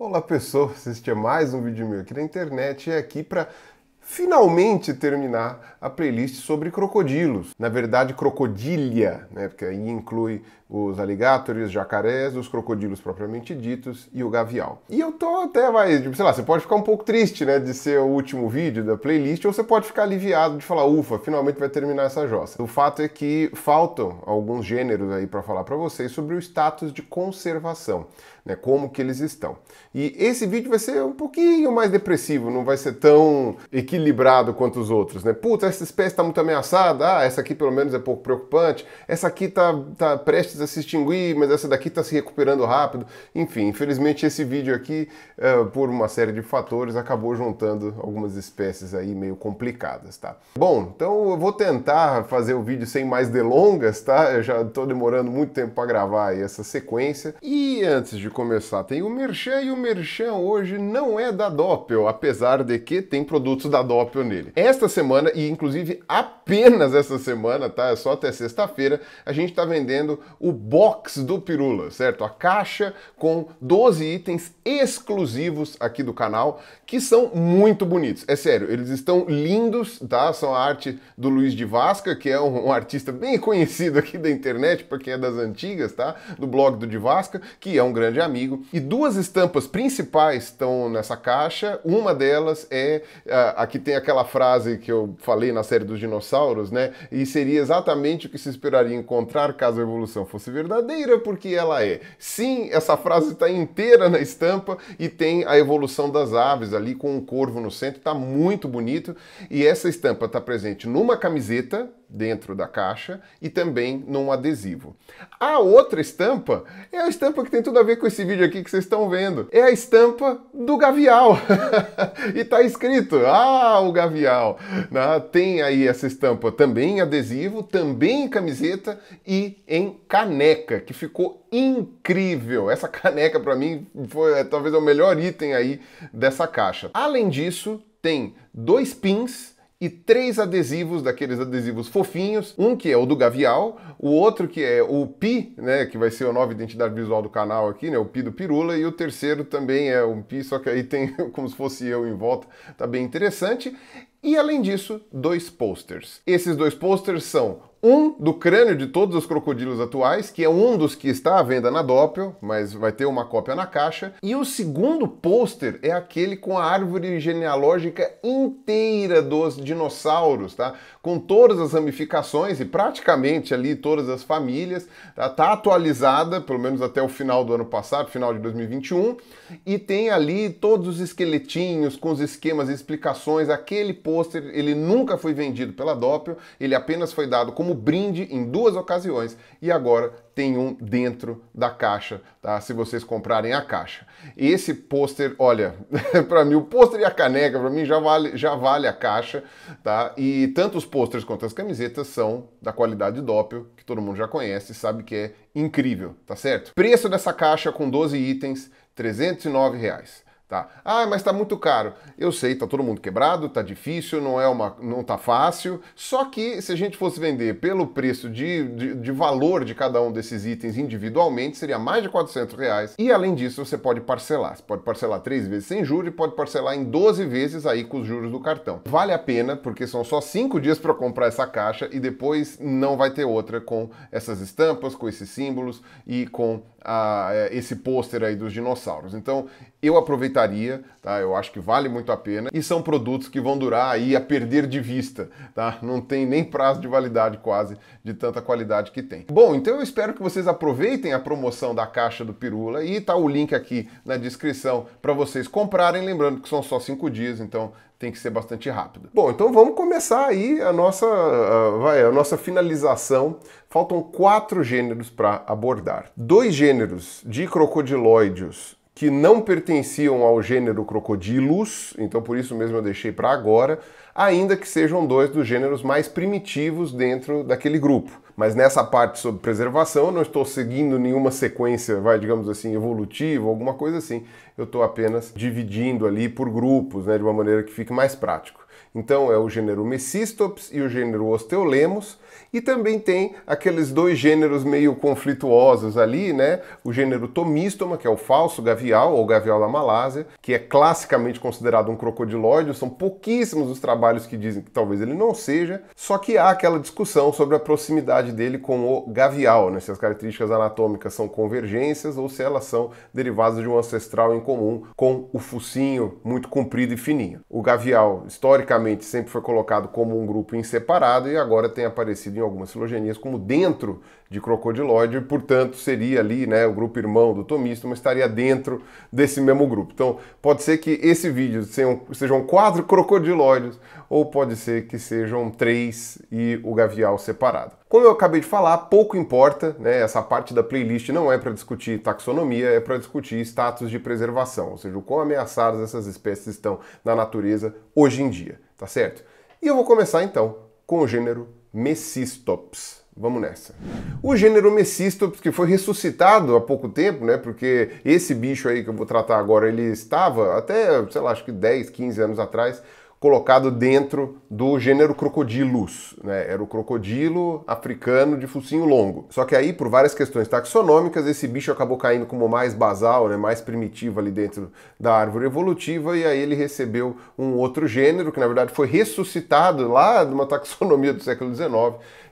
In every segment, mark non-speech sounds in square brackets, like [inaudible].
Olá pessoal. este é mais um vídeo meu aqui na internet e é aqui para finalmente terminar a playlist sobre crocodilos. Na verdade, crocodilha, né? Porque aí inclui os aligatores, jacarés, os crocodilos propriamente ditos e o gavial. E eu tô até mais, tipo, sei lá, você pode ficar um pouco triste, né, de ser o último vídeo da playlist, ou você pode ficar aliviado de falar, ufa, finalmente vai terminar essa jossa. O fato é que faltam alguns gêneros aí para falar para vocês sobre o status de conservação né, como que eles estão. E esse vídeo vai ser um pouquinho mais depressivo, não vai ser tão equilibrado quanto os outros, né? Puta, essa espécie está muito ameaçada, ah, essa aqui pelo menos é pouco preocupante, essa aqui está tá prestes a se extinguir, mas essa daqui está se recuperando rápido. Enfim, infelizmente esse vídeo aqui, uh, por uma série de fatores, acabou juntando algumas espécies aí meio complicadas, tá? Bom, então eu vou tentar fazer o vídeo sem mais delongas, tá? Eu já estou demorando muito tempo para gravar aí essa sequência. E antes de de começar, tem o Merchan e o Merchan hoje não é da Doppel, apesar de que tem produtos da Doppel nele. Esta semana, e inclusive apenas essa semana, tá? É só até sexta-feira, a gente tá vendendo o box do Pirula, certo? A caixa com 12 itens exclusivos aqui do canal que são muito bonitos. É sério, eles estão lindos, tá? São a arte do Luiz de Vasca, que é um, um artista bem conhecido aqui da internet, porque é das antigas, tá? Do blog do de Vasca, que é um grande amigo. E duas estampas principais estão nessa caixa. Uma delas é a, a que tem aquela frase que eu falei na série dos dinossauros, né? E seria exatamente o que se esperaria encontrar caso a evolução fosse verdadeira, porque ela é. Sim, essa frase está inteira na estampa e tem a evolução das aves ali com um corvo no centro, está muito bonito. E essa estampa está presente numa camiseta dentro da caixa e também num adesivo. A outra estampa é a estampa que tem tudo a ver com esse vídeo aqui que vocês estão vendo. É a estampa do gavial. [laughs] e tá escrito: "Ah, o gavial". Né? Tem aí essa estampa também em adesivo, também em camiseta e em caneca, que ficou incrível. Essa caneca para mim foi é, talvez é o melhor item aí dessa caixa. Além disso, tem dois pins e três adesivos, daqueles adesivos fofinhos, um que é o do Gavial, o outro que é o Pi, né, que vai ser a nova identidade visual do canal aqui, né, o Pi do Pirula, e o terceiro também é um Pi, só que aí tem [laughs] como se fosse eu em volta, tá bem interessante. E além disso, dois posters. Esses dois posters são um do crânio de todos os crocodilos atuais, que é um dos que está à venda na Doppel, mas vai ter uma cópia na caixa. E o segundo pôster é aquele com a árvore genealógica inteira dos dinossauros, tá? com todas as ramificações e praticamente ali todas as famílias. Está tá atualizada, pelo menos até o final do ano passado, final de 2021, e tem ali todos os esqueletinhos com os esquemas e explicações. Aquele pôster, ele nunca foi vendido pela Doppel, ele apenas foi dado como brinde em duas ocasiões e agora tem um dentro da caixa, tá? Se vocês comprarem a caixa. Esse pôster, olha, [laughs] para mim o pôster e a caneca para mim já vale já vale a caixa, tá? E tantos posters quanto as camisetas são da qualidade Doppel, que todo mundo já conhece e sabe que é incrível, tá certo? Preço dessa caixa com 12 itens, 309 reais. Tá. Ah, mas está muito caro. Eu sei, está todo mundo quebrado, está difícil, não é uma, não está fácil. Só que se a gente fosse vender pelo preço de, de, de, valor de cada um desses itens individualmente, seria mais de 400 reais. E além disso, você pode parcelar. Você pode parcelar três vezes sem juros e pode parcelar em 12 vezes aí com os juros do cartão. Vale a pena, porque são só cinco dias para comprar essa caixa e depois não vai ter outra com essas estampas, com esses símbolos e com a, é, esse pôster aí dos dinossauros. Então eu aproveitaria, tá? Eu acho que vale muito a pena e são produtos que vão durar aí a perder de vista, tá? Não tem nem prazo de validade quase de tanta qualidade que tem. Bom, então eu espero que vocês aproveitem a promoção da caixa do Pirula e tá o link aqui na descrição para vocês comprarem, lembrando que são só cinco dias, então tem que ser bastante rápido. Bom, então vamos começar aí a nossa, a, vai, a nossa finalização. Faltam quatro gêneros para abordar. Dois gêneros de crocodiloides que não pertenciam ao gênero Crocodilus, então por isso mesmo eu deixei para agora, ainda que sejam dois dos gêneros mais primitivos dentro daquele grupo. Mas nessa parte sobre preservação, eu não estou seguindo nenhuma sequência, vai, digamos assim, evolutiva, alguma coisa assim. Eu estou apenas dividindo ali por grupos, né, de uma maneira que fique mais prático. Então é o gênero Mecistops e o gênero Osteolemos, e também tem aqueles dois gêneros meio conflituosos ali, né? O gênero Tomistoma, que é o falso gavial ou gavial da Malásia, que é classicamente considerado um crocodilóide, são pouquíssimos os trabalhos que dizem que talvez ele não seja, só que há aquela discussão sobre a proximidade dele com o gavial, né? Se as características anatômicas são convergências ou se elas são derivadas de um ancestral em comum com o focinho muito comprido e fininho. O gavial, historicamente historicamente sempre foi colocado como um grupo inseparado e agora tem aparecido em algumas filogenias como dentro de crocodilóide, e, portanto, seria ali né, o grupo irmão do tomisto, mas estaria dentro desse mesmo grupo. Então, pode ser que esse vídeo sejam, sejam quatro crocodiloides, ou pode ser que sejam três e o gavial separado. Como eu acabei de falar, pouco importa, né? essa parte da playlist não é para discutir taxonomia, é para discutir status de preservação, ou seja, o quão ameaçadas essas espécies estão na natureza hoje em dia, tá certo? E eu vou começar então com o gênero Mecistops. Vamos nessa. O gênero Mecistops, que foi ressuscitado há pouco tempo, né? Porque esse bicho aí que eu vou tratar agora, ele estava até, sei lá, acho que 10, 15 anos atrás, colocado dentro do gênero crocodilus, né? Era o crocodilo africano de focinho longo. Só que aí, por várias questões taxonômicas, esse bicho acabou caindo como mais basal, né? mais primitivo ali dentro da árvore evolutiva, e aí ele recebeu um outro gênero, que na verdade foi ressuscitado lá de uma taxonomia do século XIX,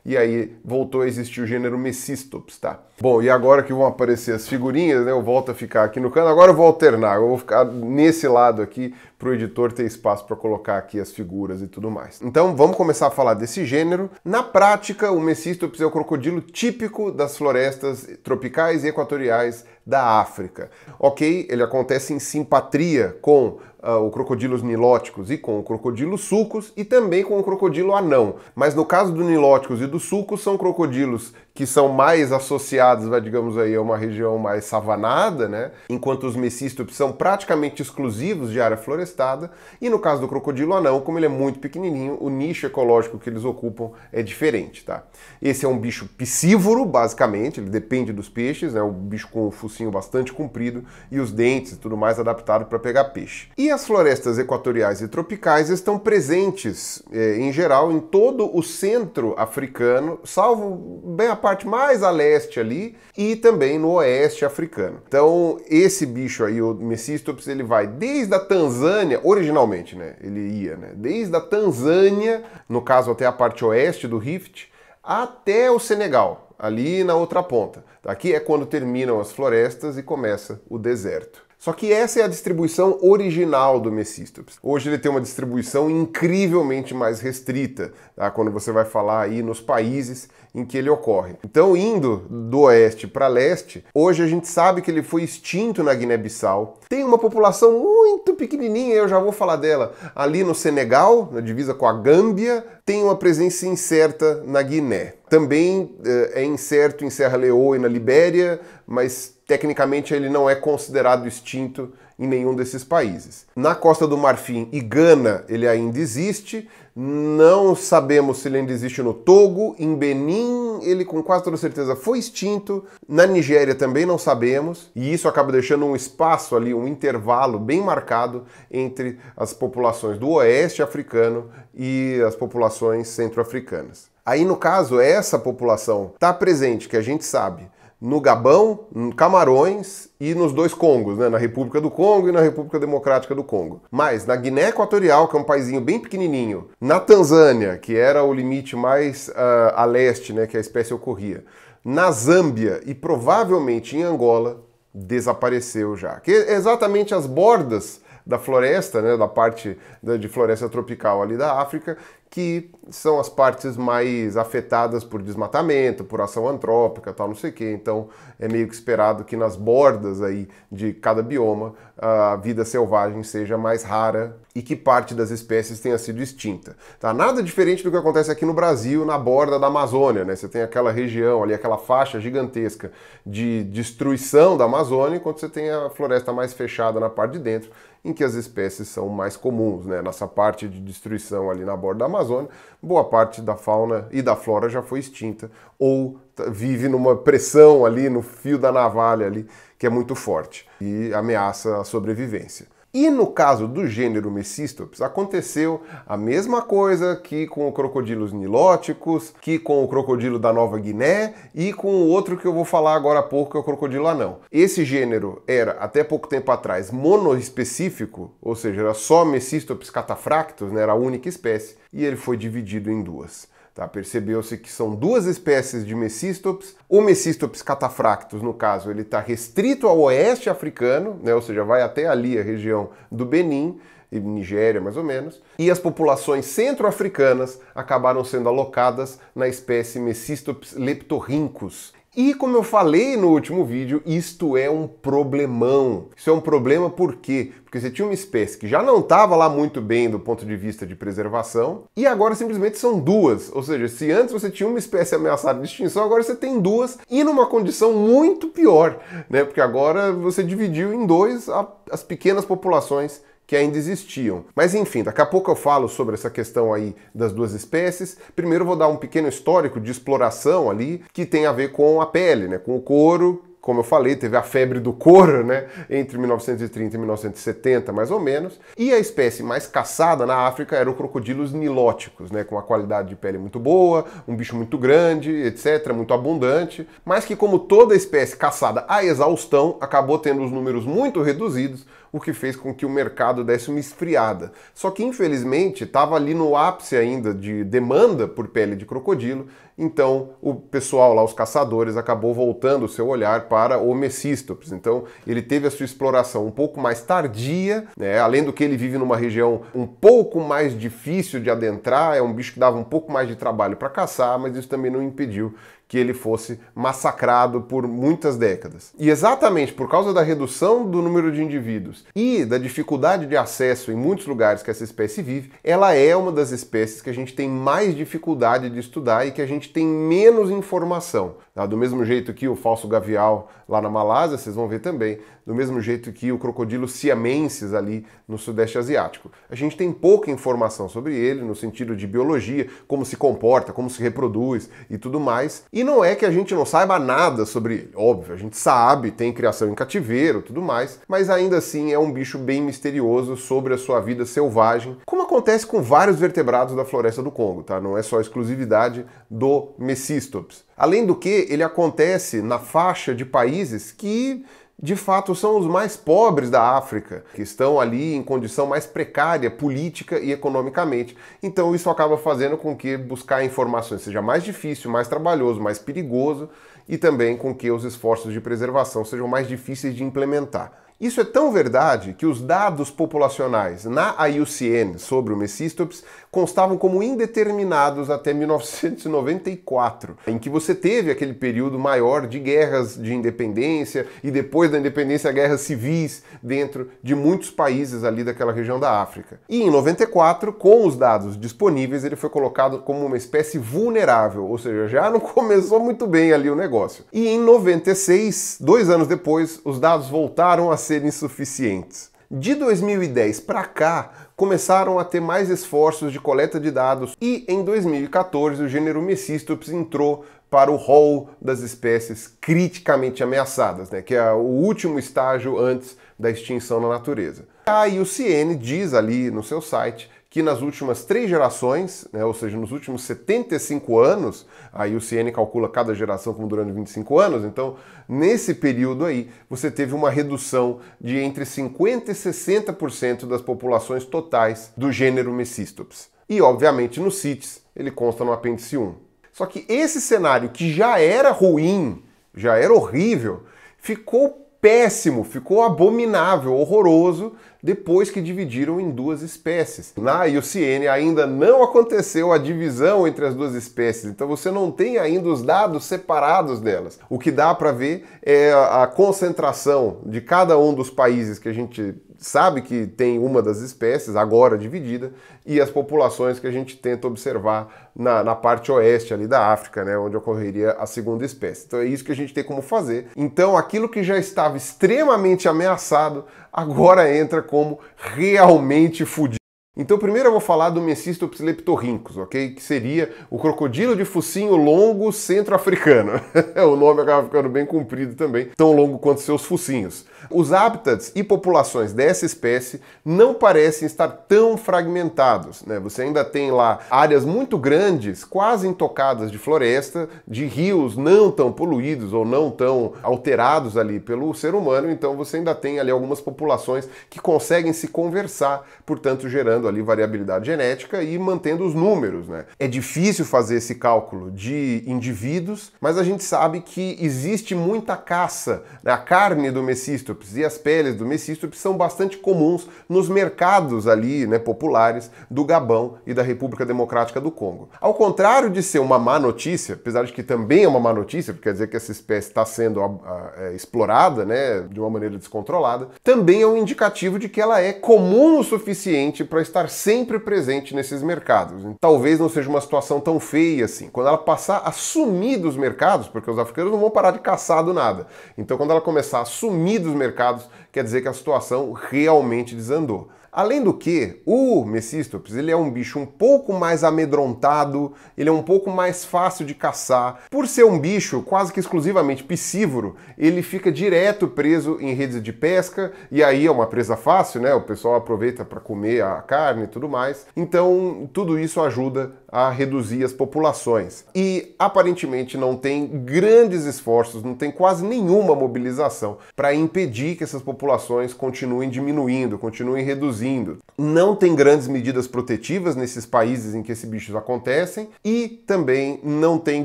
e aí voltou a existir o gênero Mecistops, tá? Bom, e agora que vão aparecer as figurinhas, né, eu volto a ficar aqui no canto, agora eu vou alternar, eu vou ficar nesse lado aqui para o editor ter espaço para colocar aqui as figuras e tudo mais. Então vamos começar a falar desse gênero. Na prática, o Mecistops é o crocodilo típico das florestas tropicais e equatoriais da África. Ok, ele acontece em simpatria com uh, o crocodilos nilóticos e com o crocodilo sucos e também com o crocodilo anão. Mas no caso do nilóticos e do sucos, são crocodilos que são mais associados, vai, digamos aí, a uma região mais savanada, né? Enquanto os mecístopes são praticamente exclusivos de área florestada. E no caso do crocodilo anão, como ele é muito pequenininho, o nicho ecológico que eles ocupam é diferente, tá? Esse é um bicho piscívoro, basicamente, ele depende dos peixes, né? O bicho com o focinho bastante comprido e os dentes e tudo mais adaptado para pegar peixe. E as florestas equatoriais e tropicais estão presentes, eh, em geral, em todo o centro africano, salvo bem a parte mais a leste ali, e também no oeste africano. Então, esse bicho aí, o Messistops, ele vai desde a Tanzânia, originalmente, né? Ele ia, né? Desde a Tanzânia, no caso até a parte oeste do Rift, até o Senegal, ali na outra ponta. Aqui é quando terminam as florestas e começa o deserto. Só que essa é a distribuição original do Mecistops. Hoje ele tem uma distribuição incrivelmente mais restrita, tá? quando você vai falar aí nos países em que ele ocorre. Então, indo do oeste para leste, hoje a gente sabe que ele foi extinto na Guiné-Bissau. Tem uma população muito pequenininha, eu já vou falar dela, ali no Senegal, na divisa com a Gâmbia, tem uma presença incerta na Guiné. Também eh, é incerto em Serra Leoa e na Libéria, mas Tecnicamente, ele não é considerado extinto em nenhum desses países. Na Costa do Marfim e Gana, ele ainda existe. Não sabemos se ele ainda existe no Togo. Em Benin, ele com quase toda certeza foi extinto. Na Nigéria também não sabemos. E isso acaba deixando um espaço ali, um intervalo bem marcado entre as populações do oeste africano e as populações centro-africanas. Aí, no caso, essa população está presente, que a gente sabe, no Gabão, Camarões e nos dois Congos, né? na República do Congo e na República Democrática do Congo. Mas na Guiné Equatorial, que é um paizinho bem pequenininho, na Tanzânia, que era o limite mais uh, a leste né, que a espécie ocorria, na Zâmbia e provavelmente em Angola, desapareceu já. Que é exatamente as bordas da floresta, né, da parte né, de floresta tropical ali da África, que são as partes mais afetadas por desmatamento, por ação antrópica, tal, não sei o quê. Então é meio que esperado que nas bordas aí de cada bioma a vida selvagem seja mais rara e que parte das espécies tenha sido extinta. Tá? Nada diferente do que acontece aqui no Brasil, na borda da Amazônia. Né? Você tem aquela região ali, aquela faixa gigantesca de destruição da Amazônia, enquanto você tem a floresta mais fechada na parte de dentro, em que as espécies são mais comuns. Né? Nessa parte de destruição ali na borda da Amazônia, Amazônia, boa parte da fauna e da flora já foi extinta ou vive numa pressão ali no fio da navalha ali que é muito forte e ameaça a sobrevivência. E no caso do gênero Mecistops, aconteceu a mesma coisa que com o crocodilos nilóticos, que com o crocodilo da Nova Guiné e com o outro que eu vou falar agora há pouco, que é o crocodilo anão. Esse gênero era, até pouco tempo atrás, monoespecífico, ou seja, era só Mecistops catafractus, né, era a única espécie, e ele foi dividido em duas. Tá? Percebeu-se que são duas espécies de Messistops, O Messistops catafractus, no caso, ele está restrito ao oeste africano, né? ou seja, vai até ali a região do Benin, e Nigéria mais ou menos, e as populações centro-africanas acabaram sendo alocadas na espécie Messistops leptorhynchus, e como eu falei no último vídeo, isto é um problemão. Isso é um problema por quê? Porque você tinha uma espécie que já não estava lá muito bem do ponto de vista de preservação, e agora simplesmente são duas. Ou seja, se antes você tinha uma espécie ameaçada de extinção, agora você tem duas e numa condição muito pior, né? Porque agora você dividiu em dois a, as pequenas populações que ainda existiam. Mas enfim, daqui a pouco eu falo sobre essa questão aí das duas espécies. Primeiro vou dar um pequeno histórico de exploração ali que tem a ver com a pele, né, com o couro. Como eu falei, teve a febre do couro, né, entre 1930 e 1970, mais ou menos. E a espécie mais caçada na África era o crocodilos nilóticos, né, com uma qualidade de pele muito boa, um bicho muito grande, etc, muito abundante, mas que como toda espécie caçada à exaustão, acabou tendo os números muito reduzidos, o que fez com que o mercado desse uma esfriada. Só que, infelizmente, estava ali no ápice ainda de demanda por pele de crocodilo, então o pessoal lá, os caçadores, acabou voltando o seu olhar para o Mecistops. Então, ele teve a sua exploração um pouco mais tardia, né? além do que ele vive numa região um pouco mais difícil de adentrar, é um bicho que dava um pouco mais de trabalho para caçar, mas isso também não impediu que ele fosse massacrado por muitas décadas. E exatamente por causa da redução do número de indivíduos e da dificuldade de acesso em muitos lugares que essa espécie vive, ela é uma das espécies que a gente tem mais dificuldade de estudar e que a gente tem menos informação. Tá? Do mesmo jeito que o falso gavial lá na Malásia, vocês vão ver também, do mesmo jeito que o crocodilo siamensis ali no Sudeste Asiático. A gente tem pouca informação sobre ele no sentido de biologia, como se comporta, como se reproduz e tudo mais. E não é que a gente não saiba nada sobre ele, óbvio, a gente sabe, tem criação em cativeiro, tudo mais, mas ainda assim é um bicho bem misterioso sobre a sua vida selvagem, como acontece com vários vertebrados da floresta do Congo, tá? Não é só exclusividade do Mecistops. Além do que, ele acontece na faixa de países que de fato são os mais pobres da África, que estão ali em condição mais precária política e economicamente. Então isso acaba fazendo com que buscar informações seja mais difícil, mais trabalhoso, mais perigoso e também com que os esforços de preservação sejam mais difíceis de implementar. Isso é tão verdade que os dados populacionais na IUCN sobre o Mecistops constavam como indeterminados até 1994, em que você teve aquele período maior de guerras de independência e depois da independência guerras civis dentro de muitos países ali daquela região da África. E em 94, com os dados disponíveis, ele foi colocado como uma espécie vulnerável, ou seja, já não [laughs] começou muito bem ali o negócio. E em 96, dois anos depois, os dados voltaram a ser insuficientes. De 2010 para cá, começaram a ter mais esforços de coleta de dados e em 2014 o gênero Mecistops entrou para o rol das espécies criticamente ameaçadas, né, que é o último estágio antes da extinção na natureza. A IUCN diz ali no seu site que nas últimas três gerações, né, ou seja, nos últimos 75 anos, aí o CN calcula cada geração como durando 25 anos, então nesse período aí você teve uma redução de entre 50% e 60% das populações totais do gênero Mecistops. E obviamente no CITES ele consta no apêndice 1. Só que esse cenário que já era ruim, já era horrível, ficou péssimo, ficou abominável, horroroso, depois que dividiram em duas espécies. Na IUCN ainda não aconteceu a divisão entre as duas espécies, então você não tem ainda os dados separados delas. O que dá para ver é a concentração de cada um dos países que a gente sabe que tem uma das espécies, agora dividida, e as populações que a gente tenta observar na, na parte oeste ali da África, né, onde ocorreria a segunda espécie. Então é isso que a gente tem como fazer. Então aquilo que já estava extremamente ameaçado, agora entra como realmente fudido. Então, primeiro eu vou falar do Mecistops leptorhynchus, ok? Que seria o crocodilo de focinho longo centro-africano. [laughs] o nome acaba ficando bem comprido também, tão longo quanto seus focinhos. Os hábitats e populações dessa espécie não parecem estar tão fragmentados. Né? Você ainda tem lá áreas muito grandes, quase intocadas de floresta, de rios não tão poluídos ou não tão alterados ali pelo ser humano, então você ainda tem ali algumas populações que conseguem se conversar, portanto gerando ali variabilidade genética e mantendo os números. Né? É difícil fazer esse cálculo de indivíduos, mas a gente sabe que existe muita caça, né? a carne do mecisto, e as peles do mecístopes são bastante comuns nos mercados ali, né, populares do Gabão e da República Democrática do Congo. Ao contrário de ser uma má notícia, apesar de que também é uma má notícia, porque quer dizer que essa espécie está sendo ah, ah, é, explorada, né, de uma maneira descontrolada, também é um indicativo de que ela é comum o suficiente para estar sempre presente nesses mercados. Talvez não seja uma situação tão feia assim. Quando ela passar a sumir dos mercados, porque os africanos não vão parar de caçar do nada. Então, quando ela começar a sumir dos mercados, quer dizer que a situação realmente desandou. Além do que, o Mecistops ele é um bicho um pouco mais amedrontado, ele é um pouco mais fácil de caçar. Por ser um bicho quase que exclusivamente piscívoro, ele fica direto preso em redes de pesca, e aí é uma presa fácil, né? O pessoal aproveita para comer a carne e tudo mais. Então, tudo isso ajuda a reduzir as populações. E aparentemente não tem grandes esforços, não tem quase nenhuma mobilização para impedir que essas populações continuem diminuindo, continuem reduzindo. Não tem grandes medidas protetivas nesses países em que esses bichos acontecem e também não tem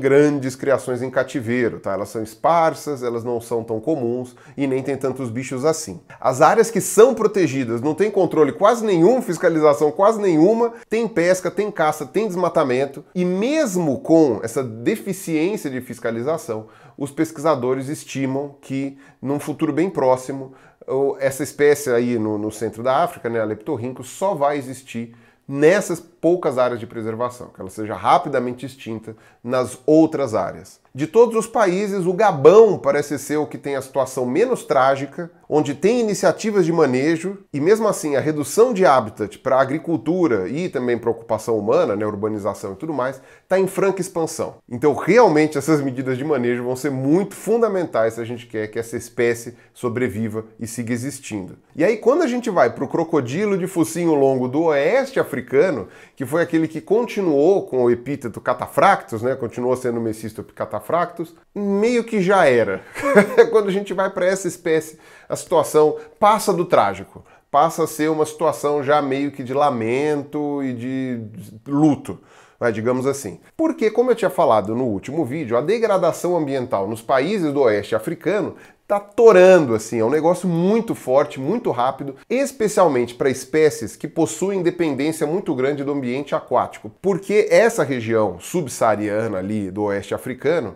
grandes criações em cativeiro, tá? Elas são esparsas, elas não são tão comuns e nem tem tantos bichos assim. As áreas que são protegidas não tem controle quase nenhum, fiscalização quase nenhuma, tem pesca, tem caça, tem desmatamento desmatamento e mesmo com essa deficiência de fiscalização, os pesquisadores estimam que num futuro bem próximo essa espécie aí no, no centro da África, né, a leptorrinco, só vai existir nessas poucas áreas de preservação, que ela seja rapidamente extinta nas outras áreas. De todos os países, o Gabão parece ser o que tem a situação menos trágica, onde tem iniciativas de manejo e, mesmo assim, a redução de habitat para a agricultura e também para a ocupação humana, né, urbanização e tudo mais, está em franca expansão. Então, realmente, essas medidas de manejo vão ser muito fundamentais se a gente quer que essa espécie sobreviva e siga existindo. E aí, quando a gente vai para o crocodilo de focinho longo do oeste africano, que foi aquele que continuou com o epíteto catafractus, né, continuou sendo o Mecisto catafractus, meio que já era. [laughs] Quando a gente vai para essa espécie, a situação passa do trágico, passa a ser uma situação já meio que de lamento e de luto. Né, digamos assim. Porque, como eu tinha falado no último vídeo, a degradação ambiental nos países do oeste africano tá torando assim, é um negócio muito forte, muito rápido, especialmente para espécies que possuem dependência muito grande do ambiente aquático, porque essa região subsaariana ali do oeste africano,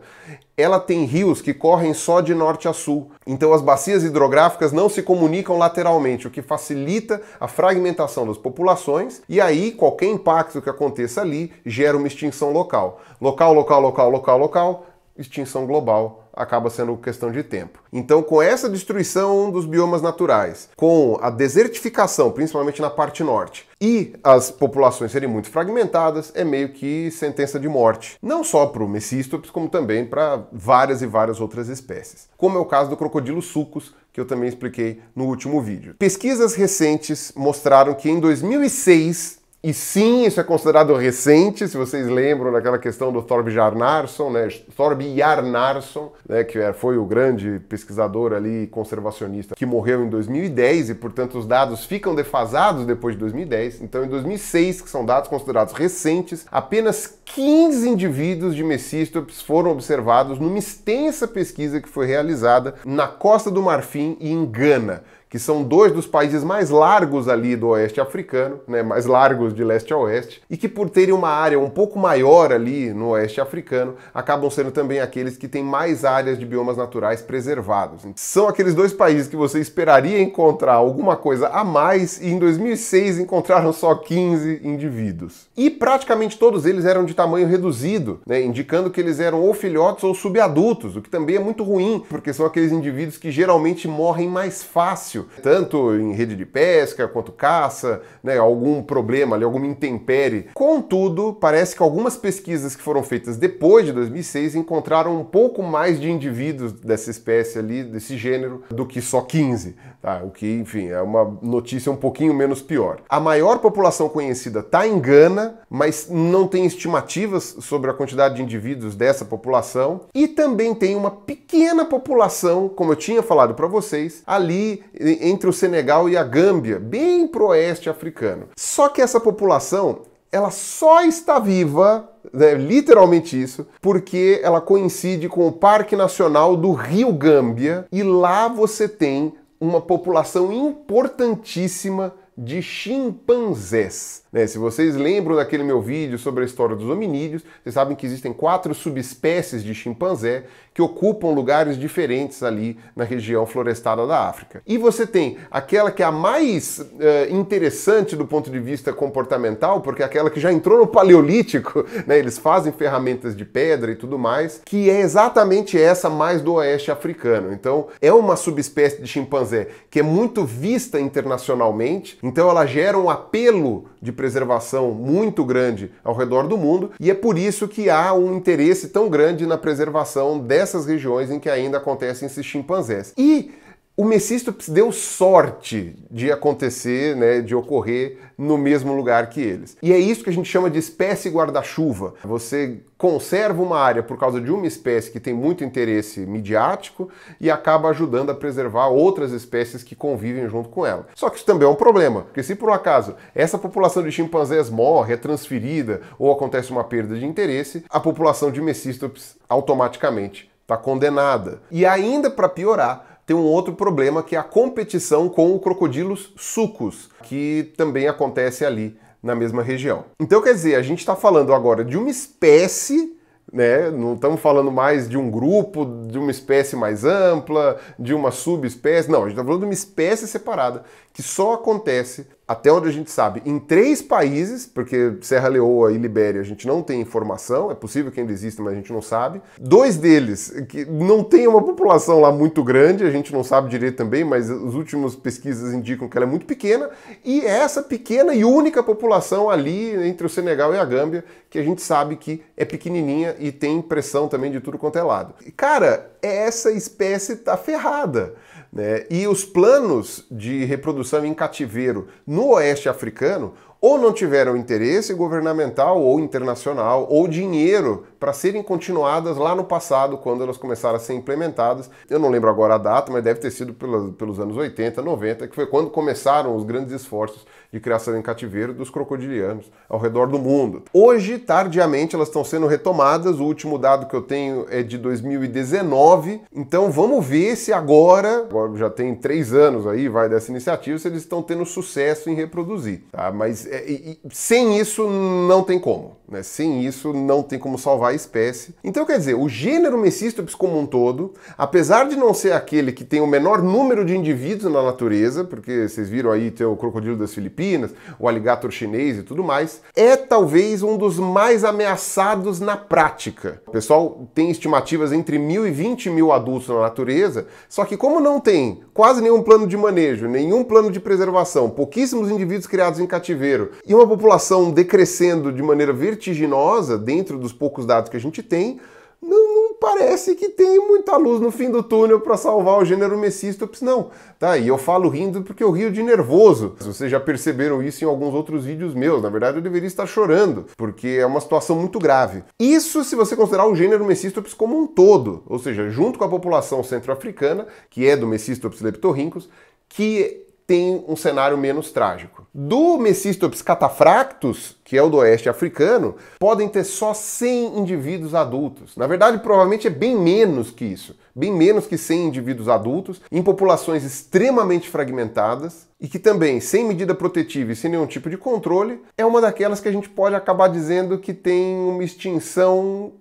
ela tem rios que correm só de norte a sul. Então as bacias hidrográficas não se comunicam lateralmente, o que facilita a fragmentação das populações e aí qualquer impacto que aconteça ali gera uma extinção local. Local, local, local, local, local, extinção global acaba sendo questão de tempo. Então, com essa destruição dos biomas naturais, com a desertificação, principalmente na parte norte, e as populações serem muito fragmentadas, é meio que sentença de morte. Não só para o Messistops, como também para várias e várias outras espécies. Como é o caso do crocodilo sucos, que eu também expliquei no último vídeo. Pesquisas recentes mostraram que em 2006 e sim, isso é considerado recente, se vocês lembram daquela questão do Thorb Jarnarsson, né? Thorb Jarnarsson, né? que é, foi o grande pesquisador ali conservacionista que morreu em 2010 e, portanto, os dados ficam defasados depois de 2010. Então, em 2006, que são dados considerados recentes, apenas 15 indivíduos de Mecistops foram observados numa extensa pesquisa que foi realizada na Costa do Marfim e em Gana que são dois dos países mais largos ali do oeste africano, né, mais largos de leste a oeste, e que por terem uma área um pouco maior ali no oeste africano, acabam sendo também aqueles que têm mais áreas de biomas naturais preservados. São aqueles dois países que você esperaria encontrar alguma coisa a mais e em 2006 encontraram só 15 indivíduos. E praticamente todos eles eram de tamanho reduzido, né, indicando que eles eram ou filhotes ou subadultos, o que também é muito ruim, porque são aqueles indivíduos que geralmente morrem mais fácil difícil, tanto em rede de pesca quanto caça, né, algum problema ali, alguma intempérie. Contudo, parece que algumas pesquisas que foram feitas depois de 2006 encontraram um pouco mais de indivíduos dessa espécie ali, desse gênero, do que só 15, tá? o que, enfim, é uma notícia um pouquinho menos pior. A maior população conhecida está em Gana, mas não tem estimativas sobre a quantidade de indivíduos dessa população e também tem uma pequena população, como eu tinha falado para vocês, ali entre o Senegal e a Gâmbia, bem pro oeste africano. Só que essa população, ela só está viva, né, literalmente isso, porque ela coincide com o Parque Nacional do Rio Gâmbia e lá você tem uma população importantíssima de chimpanzés. Né? Se vocês lembram daquele meu vídeo sobre a história dos hominídeos, vocês sabem que existem quatro subespécies de chimpanzé que ocupam lugares diferentes ali na região florestada da África. E você tem aquela que é a mais eh, interessante do ponto de vista comportamental, porque é aquela que já entrou no Paleolítico, [laughs] né? eles fazem ferramentas de pedra e tudo mais, que é exatamente essa mais do oeste africano. Então, é uma subespécie de chimpanzé que é muito vista internacionalmente. Então ela gera um apelo de preservação muito grande ao redor do mundo e é por isso que há um interesse tão grande na preservação dessas regiões em que ainda acontecem esses chimpanzés. E o Mephisto deu sorte de acontecer, né, de ocorrer no mesmo lugar que eles. E é isso que a gente chama de espécie guarda-chuva. Você conserva uma área por causa de uma espécie que tem muito interesse midiático e acaba ajudando a preservar outras espécies que convivem junto com ela. Só que isso também é um problema, porque se por um acaso essa população de chimpanzés morre, é transferida ou acontece uma perda de interesse, a população de Mephistops automaticamente está condenada. E ainda para piorar, tem um outro problema que é a competição com o crocodilos sucos, que também acontece ali na mesma região. Então, quer dizer, a gente está falando agora de uma espécie né? Não estamos falando mais de um grupo, de uma espécie mais ampla, de uma subespécie. Não, a gente está falando de uma espécie separada que só acontece, até onde a gente sabe, em três países, porque Serra Leoa e Libéria a gente não tem informação, é possível que ainda exista, mas a gente não sabe. Dois deles, que não tem uma população lá muito grande, a gente não sabe direito também, mas as últimas pesquisas indicam que ela é muito pequena, e é essa pequena e única população ali entre o Senegal e a Gâmbia, que a gente sabe que é pequenininha e tem pressão também de tudo quanto é lado. E, cara, essa espécie tá ferrada. Né? E os planos de reprodução em cativeiro no oeste africano ou não tiveram interesse governamental ou internacional ou dinheiro para serem continuadas lá no passado, quando elas começaram a ser implementadas. Eu não lembro agora a data, mas deve ter sido pelos, pelos anos 80, 90, que foi quando começaram os grandes esforços de criação em cativeiro dos crocodilianos ao redor do mundo. Hoje, tardiamente, elas estão sendo retomadas. O último dado que eu tenho é de 2019. Então vamos ver se agora, agora já tem três anos aí, vai dessa iniciativa, se eles estão tendo sucesso em reproduzir. Tá? Mas é, sem isso não tem como. Né? Sem isso não tem como salvar salvar a espécie. Então, quer dizer, o gênero Mecistops como um todo, apesar de não ser aquele que tem o menor número de indivíduos na natureza, porque vocês viram aí tem o crocodilo das Filipinas, o alligator chinês e tudo mais, é talvez um dos mais ameaçados na prática. O pessoal tem estimativas entre mil e vinte mil adultos na natureza, só que como não tem quase nenhum plano de manejo, nenhum plano de preservação, pouquíssimos indivíduos criados em cativeiro e uma população decrescendo de maneira vertiginosa dentro dos poucos da que a gente tem, não, não, parece que tem muita luz no fim do túnel para salvar o gênero Messistops, não. Tá, e eu falo rindo porque eu rio de nervoso. Vocês já perceberam isso em alguns outros vídeos meus. Na verdade, eu deveria estar chorando, porque é uma situação muito grave. Isso se você considerar o gênero Messistops como um todo, ou seja, junto com a população centro-africana, que é do Messistops leptorrhynchus, que tem um cenário menos trágico. Do Mecistops catafractus que é o do oeste africano, podem ter só 100 indivíduos adultos. Na verdade, provavelmente é bem menos que isso, bem menos que 100 indivíduos adultos, em populações extremamente fragmentadas e que também, sem medida protetiva e sem nenhum tipo de controle, é uma daquelas que a gente pode acabar dizendo que tem uma extinção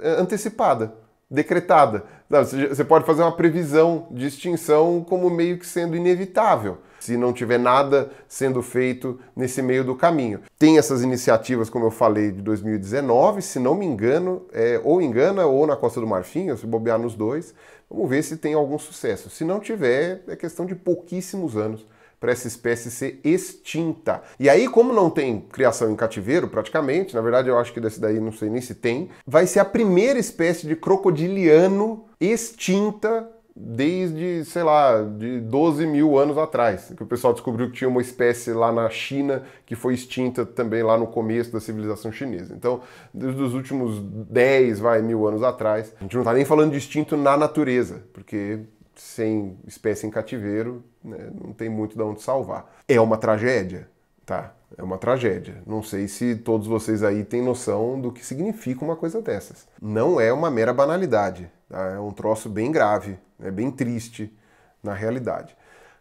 eh, antecipada, decretada não, você pode fazer uma previsão de extinção como meio que sendo inevitável, se não tiver nada sendo feito nesse meio do caminho. Tem essas iniciativas, como eu falei, de 2019, se não me engano, é, ou engana ou na Costa do Marfim, ou se bobear nos dois. Vamos ver se tem algum sucesso. Se não tiver, é questão de pouquíssimos anos para essa espécie ser extinta. E aí, como não tem criação em cativeiro, praticamente, na verdade eu acho que desse daí não sei nem se tem, vai ser a primeira espécie de crocodiliano extinta desde, sei lá, de 12 mil anos atrás, que o pessoal descobriu que tinha uma espécie lá na China que foi extinta também lá no começo da civilização chinesa. Então, desde os últimos 10, vai, mil anos atrás, a gente não está nem falando de extinto na natureza, porque sem espécie em cativeiro, né, não tem muito de onde salvar. É uma tragédia, tá? É uma tragédia. Não sei se todos vocês aí têm noção do que significa uma coisa dessas. Não é uma mera banalidade, tá? é um troço bem grave, é bem triste na realidade.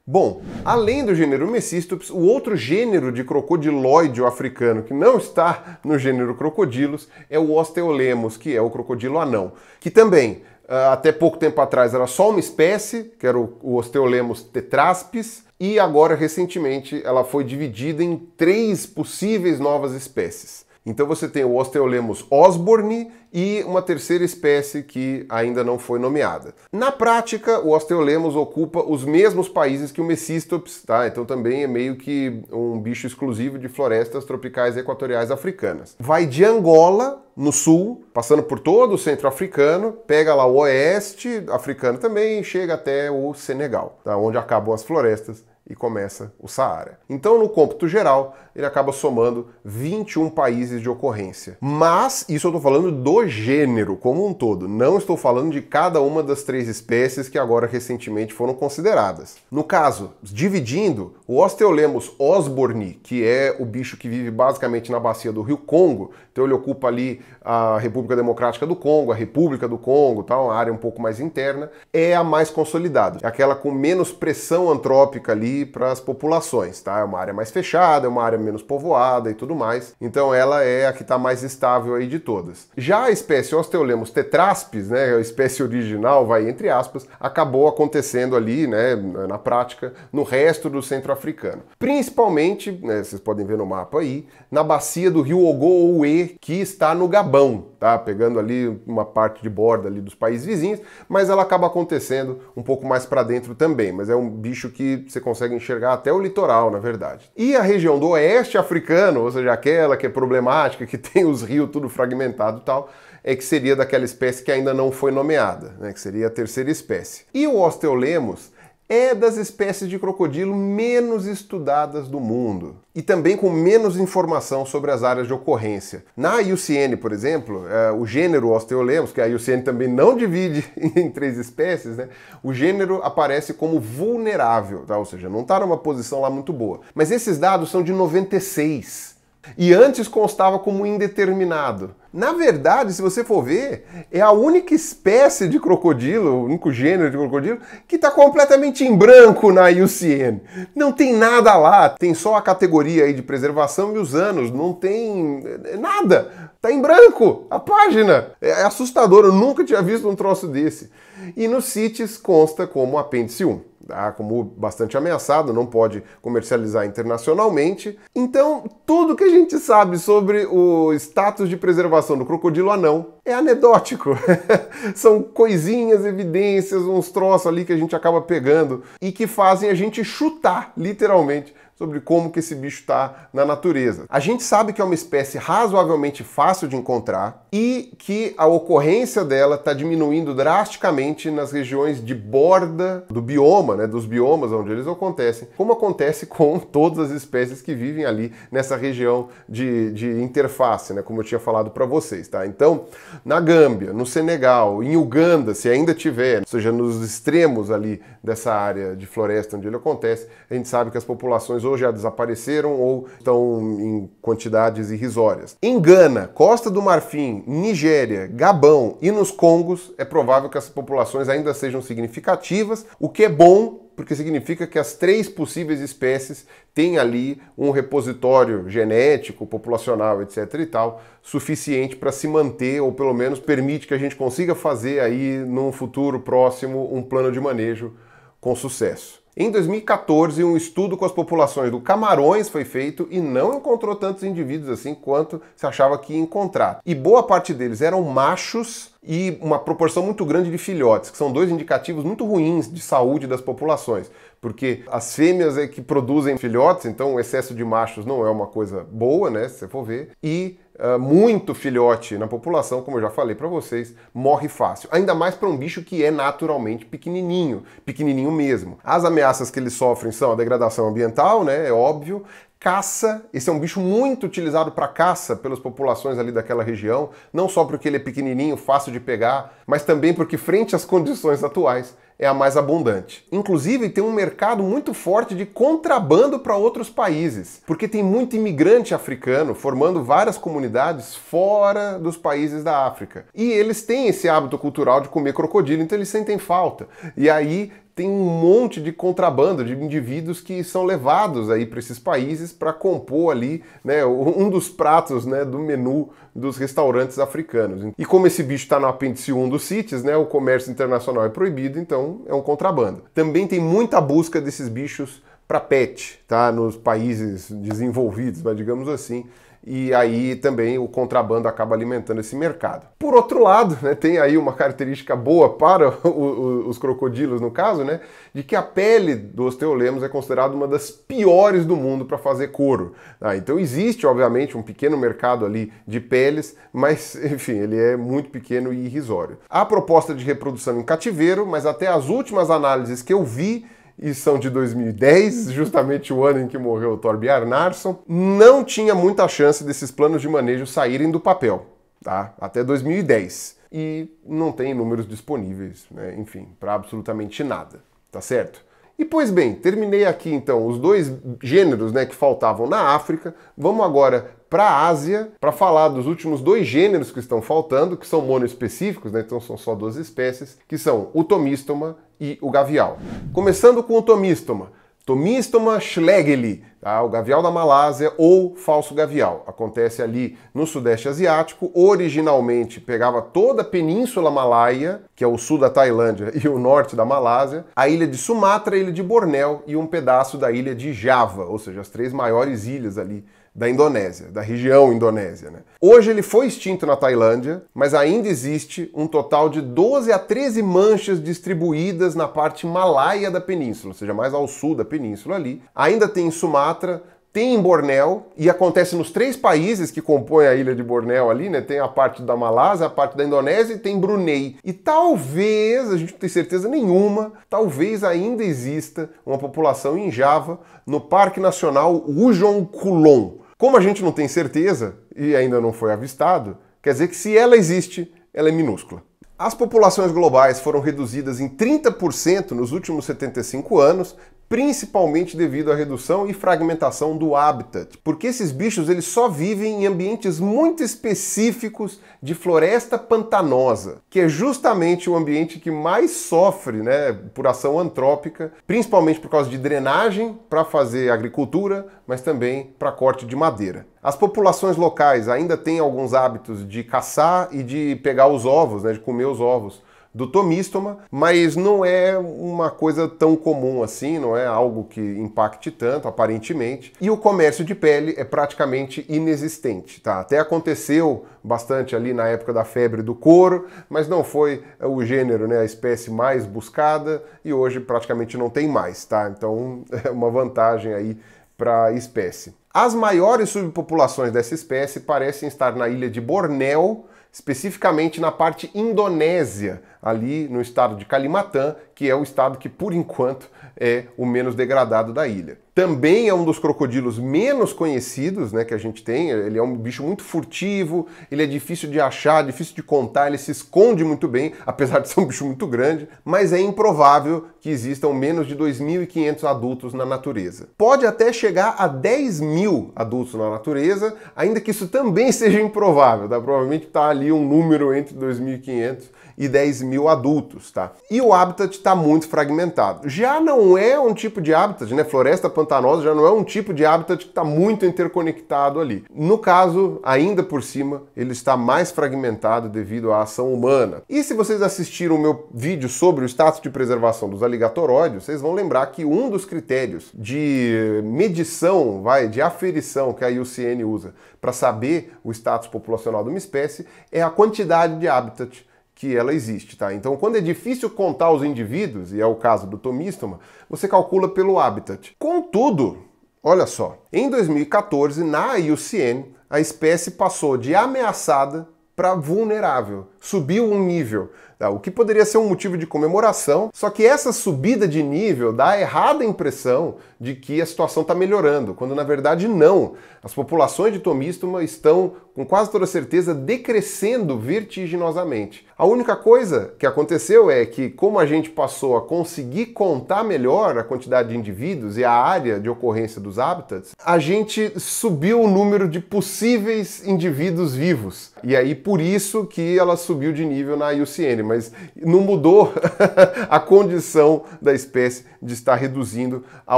Bom, além do gênero Mecistops, o outro gênero de crocodiloide africano que não está no gênero crocodilos é o Osteolemos, que é o crocodilo anão, que também ah, até pouco tempo atrás era só uma espécie, que era o, Osteolemos tetraspis, e agora recentemente ela foi dividida em três possíveis novas espécies. Então você tem o Osteolemos osborne e uma terceira espécie que ainda não foi nomeada. Na prática, o Osteolemos ocupa os mesmos países que o Mecistops, tá? Então também é meio que um bicho exclusivo de florestas tropicais equatoriais africanas. Vai de Angola, no sul, passando por todo o centro africano, pega lá o oeste africano também e chega até o Senegal, tá? onde acabam as florestas e começa o Saara. Então, no cômputo geral, ele acaba somando 21 países de ocorrência. Mas isso eu estou falando do gênero como um todo, não estou falando de cada uma das três espécies que agora recentemente foram consideradas. No caso, dividindo, o Osteolemos osborni, que é o bicho que vive basicamente na bacia do rio Congo, então ele ocupa ali a República Democrática do Congo, a República do Congo, tal, uma área um pouco mais interna, é a mais consolidada, é aquela com menos pressão antrópica ali para as populações, tá? É uma área mais fechada, é uma área menos povoada e tudo mais. Então ela é a que está mais estável aí de todas. Já a espécie Osteolemos tetraspis, né, a espécie original, vai entre aspas, acabou acontecendo ali, né, na prática, no resto do centro-africano. Principalmente, né, vocês podem ver no mapa aí, na bacia do rio Ogooué, que está no Gabão sabão, tá? Pegando ali uma parte de borda ali dos países vizinhos, mas ela acaba acontecendo um pouco mais para dentro também, mas é um bicho que você consegue enxergar até o litoral, na verdade. E a região do oeste africano, ou seja, aquela que é problemática, [laughs] que tem os rios tudo fragmentado e tal, é que seria daquela espécie que ainda não foi nomeada, né? Que seria a terceira espécie. E o Osteolemos é das espécies de crocodilo menos estudadas do mundo e também com menos informação sobre as áreas de ocorrência. Na IUCN, por exemplo, é, o gênero Osteolemos, que a IUCN também não divide [laughs] em três espécies, né? o gênero aparece como vulnerável, tá? ou seja, não está numa posição lá muito boa. Mas esses dados são de 96 e antes constava como indeterminado. Na verdade, se você for ver, é a única espécie de crocodilo, o único gênero de crocodilo, que está completamente em branco na IUCN. Não tem nada lá, tem só a categoria aí de preservação e os anos, não tem é, nada. Está em branco a página. É assustador, eu nunca tinha visto um troço desse. E no CITES consta como apêndice 1 há como bastante ameaçado, não pode comercializar internacionalmente. Então, tudo que a gente sabe sobre o status de preservação do crocodilo anão é anedótico. [laughs] São coisinhas, evidências, uns troços ali que a gente acaba pegando e que fazem a gente chutar, literalmente, sobre como que esse bicho está na natureza. A gente sabe que é uma espécie razoavelmente fácil de encontrar e que a ocorrência dela está diminuindo drasticamente nas regiões de borda do bioma, né, dos biomas onde eles acontecem, como acontece com todas as espécies que vivem ali nessa região de, de interface, né, como eu tinha falado para vocês. Tá? Então, na Gâmbia, no Senegal, em Uganda, se ainda tiver, ou seja, nos extremos ali dessa área de floresta onde ele acontece, a gente sabe que as populações ou já desapareceram ou estão em quantidades irrisórias. Em Gana, Costa do Marfim, Nigéria, Gabão e nos Congos, é provável que as populações ainda sejam significativas, o que é bom porque significa que as três possíveis espécies têm ali um repositório genético, populacional, etc. e tal, suficiente para se manter, ou pelo menos permite que a gente consiga fazer aí num futuro próximo um plano de manejo com sucesso. Em 2014, um estudo com as populações do Camarões foi feito e não encontrou tantos indivíduos assim quanto se achava que ia encontrar. E boa parte deles eram machos e uma proporção muito grande de filhotes, que são dois indicativos muito ruins de saúde das populações, porque as fêmeas é que produzem filhotes, então o excesso de machos não é uma coisa boa, né, se você for ver, e uh, muito filhote na população, como eu já falei para vocês, morre fácil. Ainda mais para um bicho que é naturalmente pequenininho, pequenininho mesmo. As ameaças que eles sofrem são a degradação ambiental, né, é óbvio, caça. Esse é um bicho muito utilizado para caça pelas populações ali daquela região, não só porque ele é pequenininho, fácil de pegar, mas também porque frente às condições atuais, é a mais abundante. Inclusive, tem um mercado muito forte de contrabando para outros países, porque tem muito imigrante africano formando várias comunidades fora dos países da África. E eles têm esse hábito cultural de comer crocodilo, então eles sentem falta. E aí tem um monte de contrabando de indivíduos que são levados aí para esses países para compor ali né, um dos pratos né, do menu dos restaurantes africanos. E como esse bicho está no apêndice 1 dos CITES, né, o comércio internacional é proibido, então é um contrabando. Também tem muita busca desses bichos para pet, tá, nos países desenvolvidos, mas digamos assim, e aí também o contrabando acaba alimentando esse mercado. Por outro lado, né, tem aí uma característica boa para [laughs] o, o, os crocodilos, no caso, né, de que a pele dos teolemos é considerada uma das piores do mundo para fazer couro. Ah, então existe, obviamente, um pequeno mercado ali de peles, mas, [laughs] enfim, ele é muito pequeno e irrisório. Há proposta de reprodução em cativeiro, mas até as últimas análises que eu vi, e são de 2010, justamente o ano em que morreu o Torby Arnarsson, não tinha muita chance desses planos de manejo saírem do papel, tá? Até 2010. E não tem números disponíveis, né? enfim, para absolutamente nada, tá certo? E pois bem, terminei aqui então os dois gêneros né, que faltavam na África. Vamos agora para a Ásia para falar dos últimos dois gêneros que estão faltando, que são monoespecíficos, né, então são só duas espécies, que são o tomístoma e o gavial. Começando com o tomístoma. Tomístoma schlegeli, tá? o gavial da Malásia ou falso gavial. Acontece ali no Sudeste Asiático. Originalmente pegava toda a Península Malaia, que é o sul da Tailândia [laughs] e o norte da Malásia, a ilha de Sumatra, a ilha de Bornéu e um pedaço da ilha de Java, ou seja, as três maiores ilhas ali da Indonésia, da região Indonésia. Né? Hoje ele foi extinto na Tailândia, mas ainda existe um total de 12 a 13 manchas distribuídas na parte malaia da península, ou seja, mais ao sul da península ali. Ainda tem em Sumatra, tem em Bornéu e acontece nos três países que compõem a ilha de Bornéu ali, né? Tem a parte da Malásia, a parte da Indonésia e tem Brunei. E talvez, a gente não tem certeza nenhuma, talvez ainda exista uma população em Java no Parque Nacional Ujung Kulon, como a gente não tem certeza e ainda não foi avistado, quer dizer que se ela existe, ela é minúscula. As populações globais foram reduzidas em 30% nos últimos 75 anos principalmente devido à redução e fragmentação do habitat, porque esses bichos eles só vivem em ambientes muito específicos de floresta pantanosa, que é justamente o ambiente que mais sofre né, por ação antrópica, principalmente por causa de drenagem para fazer agricultura, mas também para corte de madeira. As populações locais ainda têm alguns hábitos de caçar e de pegar os ovos, né, de comer os ovos, do tomístoma, mas não é uma coisa tão comum assim, não é algo que impacte tanto, aparentemente. E o comércio de pele é praticamente inexistente, tá? Até aconteceu bastante ali na época da febre do couro, mas não foi o gênero, né, a espécie mais buscada e hoje praticamente não tem mais, tá? Então [laughs] é uma vantagem aí para a espécie. As maiores subpopulações dessa espécie parecem estar na ilha de Bornéu, especificamente na parte indonésia, ali no estado de Kalimantan, que é o estado que por enquanto é o menos degradado da ilha. Também é um dos crocodilos menos conhecidos né, que a gente tem. Ele é um bicho muito furtivo, ele é difícil de achar, difícil de contar, ele se esconde muito bem, apesar de ser um bicho muito grande, mas é improvável que existam menos de 2.500 adultos na natureza. Pode até chegar a 10 mil adultos na natureza, ainda que isso também [laughs] seja improvável, tá? provavelmente está ali um número entre 2.500 e 10 mil adultos, tá? E o habitat está muito fragmentado. Já não é um tipo de habitat, né? Floresta pantanosa já não é um tipo de habitat que está muito interconectado ali. No caso, ainda por cima, ele está mais fragmentado devido à ação humana. E se vocês assistiram o meu vídeo sobre o status de preservação dos aligatoróides, vocês vão lembrar que um dos critérios de medição, vai, de aferição que a IUCN usa para saber o status populacional de uma espécie é a quantidade de habitat que ela existe, tá? Então, quando é difícil contar os indivíduos, e é o caso do tomístoma, você calcula pelo habitat. Contudo, olha só, em 2014, na IUCN, a espécie passou de ameaçada para vulnerável subiu um nível, tá? o que poderia ser um motivo de comemoração. Só que essa subida de nível dá a errada impressão de que a situação está melhorando, quando na verdade não. As populações de tomístoma estão, com quase toda certeza, decrescendo vertiginosamente. A única coisa que aconteceu é que, como a gente passou a conseguir contar melhor a quantidade de indivíduos e a área de ocorrência dos hábitats, a gente subiu o número de possíveis indivíduos vivos. E aí, por isso que elas subiu de nível na IUCN, mas não mudou [laughs] a condição da espécie de estar reduzindo a